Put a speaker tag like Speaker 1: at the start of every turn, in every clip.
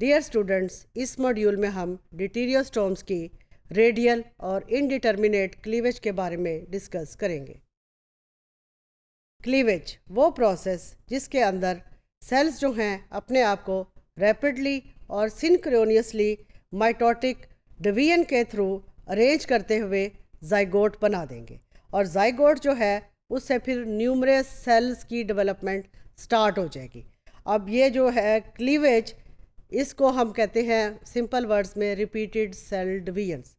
Speaker 1: Dear students इस module में हम डिटीरियोस्टोम्स की रेडियल और इनडिटर्मिनेट क्लीवेज के बारे में डिस्कस करेंगे क्लीवेज वो प्रोसेस जिसके अंदर सेल्स जो हैं अपने आप को रैपिडली और सिंक्रोनियसली माइटोटिक डिवीजन के थ्रू अरेंज करते हुए जाइगोट बना देंगे और जाइगोट जो है उससे फिर न्यूमरस सेल्स की डेवलपमेंट स्टार्ट हो जाएगी अब ये जो है क्लीवेज इसको हम कहते हैं सिंपल वर्ड्स में रिपीटेड सेल डिवीजन्स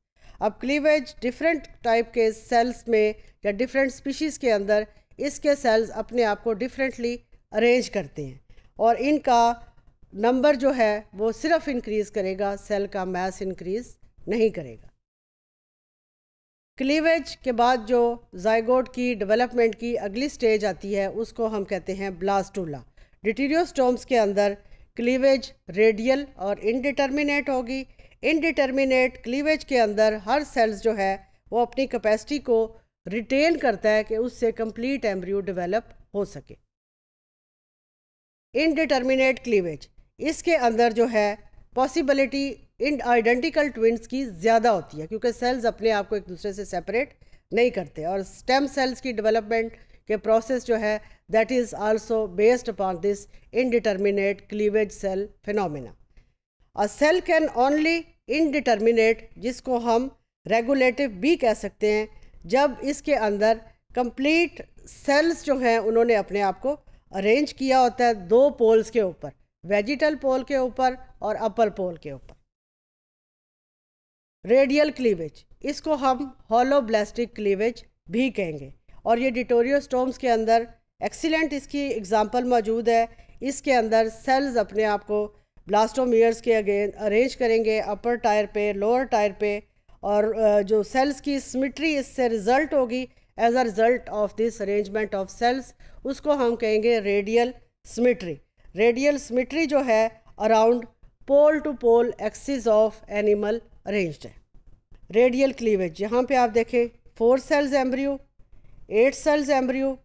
Speaker 1: अब क्लीवेज डिफरेंट टाइप के सेल्स में या डिफरेंट स्पीशीज़ के अंदर इसके सेल्स अपने आप को डिफरेंटली अरेंज करते हैं और इनका नंबर जो है वो सिर्फ इंक्रीज़ करेगा सेल का मैस इंक्रीज़ नहीं करेगा क्लीवेज के बाद जो जायगोड की डेवलपमेंट की अगली स्टेज आती है उसको हम कहते हैं ब्लास्टूला डिटीरियोस्टोम्स के अंदर क्लीवेज रेडियल और इनडिटर्मिनेट होगी इनडिटर्मिनेट क्लीवेज के अंदर हर सेल्स जो है वो अपनी कैपेसिटी को रिटेन करता है कि उससे कंप्लीट एम्ब्रियो डेवलप हो सके इनडिटर्मिनेट क्लीवेज इसके अंदर जो है पॉसिबिलिटी इन आइडेंटिकल ट्विंस की ज़्यादा होती है क्योंकि सेल्स अपने आप को एक दूसरे से सेपरेट नहीं करते और स्टेम सेल्स की डेवलपमेंट के प्रोसेस जो है that is also based upon this indeterminate cleavage cell phenomena a cell can only indeterminate जिसको हम रेगुलेटिव भी कह सकते हैं जब इसके अंदर कंप्लीट सेल्स जो हैं उन्होंने अपने आप को अरेंज किया होता है दो पोल्स के ऊपर वेजिटल पोल के ऊपर और अपर पोल के ऊपर रेडियल क्लीवेज इसको हम होलोब्लास्टिक क्लीवेज भी कहेंगे और ये डिटोरियो स्टोम्स के अंदर एक्सीलेंट इसकी एग्ज़ाम्पल मौजूद है इसके अंदर सेल्स अपने आप को ब्लास्टोमियर्स के अगेन अरेंज करेंगे अपर टायर पे लोअर टायर पे और जो सेल्स की सिमिट्री इससे रिज़ल्ट होगी as a result of this arrangement of cells उसको हम कहेंगे रेडियल सिमिट्री रेडियल सिमिट्री जो है around pole to pole axis of animal arranged है रेडियल क्लीवेज यहाँ पे आप देखें four cells embryo 8 cells embryo,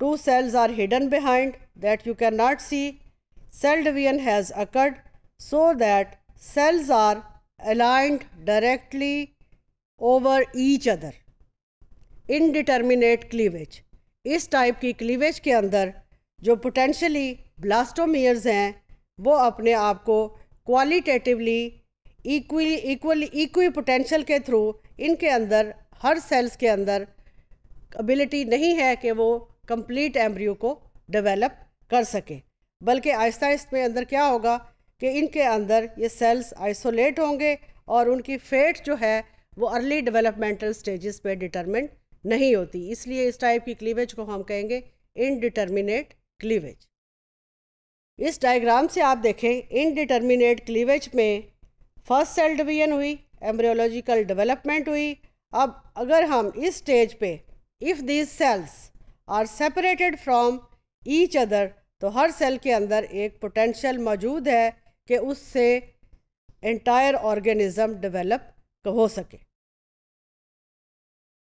Speaker 1: 2 cells are hidden behind that you cannot see. Cell division has occurred so that cells are aligned directly over each other. Indeterminate cleavage इस type की cleavage के अंदर जो potentially blastomeres हैं वो अपने आप को qualitatively equally equally equipotential के थ्रू इनके अंदर हर सेल्स के अंदर एबिलिटी नहीं है कि वो कंप्लीट एम्ब्रियो को डेवलप कर सके बल्कि आहिस्ता आहिस्त में अंदर क्या होगा कि इनके अंदर ये सेल्स आइसोलेट होंगे और उनकी फेट जो है वो अर्ली डेवलपमेंटल स्टेजेस पे डिटरमिन नहीं होती इसलिए इस टाइप की क्लीवेज को हम कहेंगे इनडिटर्मिनेट क्लीवेज इस डायग्राम से आप देखें इनडिटर्मिनेट क्लीवेज में फर्स्ट सेल डिवीजन हुई एम्ब्रियोलॉजिकल डेवलपमेंट हुई अब अगर हम इस स्टेज पे if these cells are separated from each other तो हर सेल के अंदर एक पोटेंशियल मौजूद है कि उससे एंटायर ऑर्गेनिज़म डेवलप हो सके